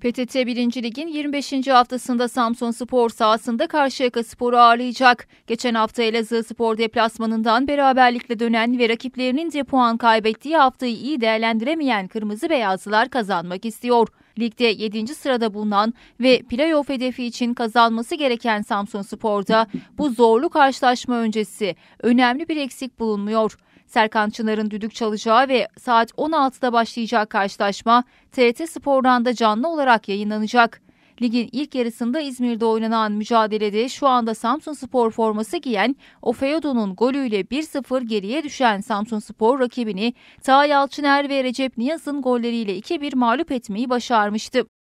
PTT 1. Lig'in 25. haftasında Samsun Spor sahasında Karşıyaka Spor'u ağırlayacak. Geçen hafta Elazığ Spor deplasmanından beraberlikle dönen ve rakiplerinin de puan kaybettiği haftayı iyi değerlendiremeyen Kırmızı Beyazlılar kazanmak istiyor. Ligde 7. sırada bulunan ve playoff hedefi için kazanması gereken Samsun Spor'da bu zorlu karşılaşma öncesi önemli bir eksik bulunmuyor. Serkan Çınar'ın düdük çalacağı ve saat 16'da başlayacak karşılaşma TRT Spor'dan da canlı olarak yayınlanacak. Ligin ilk yarısında İzmir'de oynanan mücadelede şu anda Samsun Spor forması giyen Ofeodo'nun golüyle 1-0 geriye düşen Samsun Spor rakibini Ta Yalçıner ve Recep Niyaz'ın golleriyle 2-1 mağlup etmeyi başarmıştı.